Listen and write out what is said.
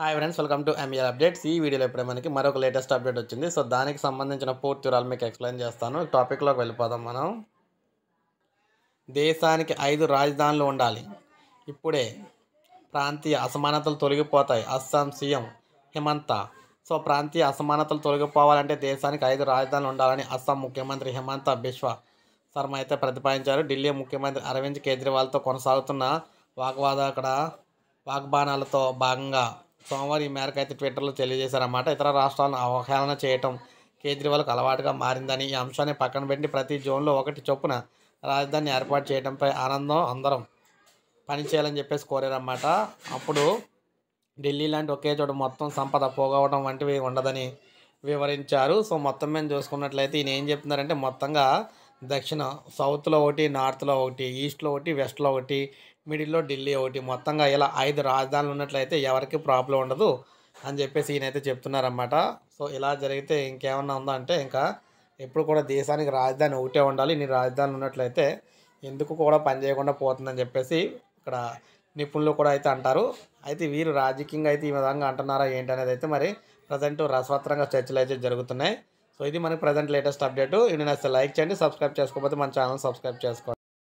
hi friends welcome to MER updates ఈ వీడియోలో ఇప్పుడే మనకి మరొక లేటెస్ట్ అప్డేట్ వచ్చింది సో దానికి సంబంధించిన పూర్తి వివరాలు మీకు ఎక్స్ప్లెయిన్ చేస్తాను టాపిక్లోకి వెళ్ళిపోదాం మనం దేశానికి ఐదు రాజధానులు ఉండాలి ఇప్పుడే ప్రాంతీయ అసమానతలు తొలగిపోతాయి అస్సాం సీఎం హిమంత సో ప్రాంతీయ అసమానతలు తొలగిపోవాలంటే దేశానికి ఐదు రాజధానులు ఉండాలని అస్సాం ముఖ్యమంత్రి హిమంత బిశ్వ శర్మ అయితే ప్రతిపాదించారు ఢిల్లీ ముఖ్యమంత్రి అరవింద్ కేజ్రీవాల్తో కొనసాగుతున్న వాగ్వాద అక్కడ వాగ్బాణాలతో భాగంగా సోమవారం ఈ మేరకు అయితే ట్విట్టర్లో తెలియజేశారన్నమాట ఇతర రాష్ట్రాలను అవహేళన చేయటం కేజ్రీవాల్కు అలవాటుగా మారిందని ఈ అంశాన్ని పక్కన పెట్టి ప్రతి జోన్లో ఒకటి చొప్పున రాజధాని ఏర్పాటు చేయడంపై ఆనందం అందరం పనిచేయాలని చెప్పేసి కోరారన్నమాట అప్పుడు ఢిల్లీ లాంటి ఒకే చోట మొత్తం సంపద పోగవడం వంటివి ఉండదని వివరించారు సో మొత్తం మేము చూసుకున్నట్లయితే ఈయన ఏం చెప్తున్నారంటే మొత్తంగా దక్షిణ సౌత్లో ఒకటి నార్త్లో ఒకటి ఈస్ట్లో ఒకటి వెస్ట్లో ఒకటి మిడిల్లో ఢిల్లీ ఒకటి మొత్తంగా ఇలా ఐదు రాజధానులు ఉన్నట్లయితే ఎవరికి ప్రాబ్లం ఉండదు అని చెప్పేసి ఈయనైతే చెప్తున్నారన్నమాట సో ఇలా జరిగితే ఇంకేమన్నా ఉందా అంటే ఇంకా ఎప్పుడు కూడా దేశానికి రాజధాని ఒకటే ఉండాలి నీ రాజధాని ఉన్నట్లయితే ఎందుకు కూడా పనిచేయకుండా పోతుందని చెప్పేసి ఇక్కడ నిపుణులు కూడా అయితే అంటారు అయితే వీరు రాజకీయంగా అయితే ఈ విధంగా అంటున్నారా ఏంటనేది అయితే మరి ప్రజెంట్ రసవత్రంగా చర్చలు అయితే జరుగుతున్నాయి సో ఇది మనకి ప్రజెంట్ లేటెస్ట్ అప్డేట్ ఇవి నేను లైక్ చేయండి సబ్స్క్రైబ్ చేసుకోకపోతే మన ఛానల్ సబ్స్క్రైబ్ చేసుకోండి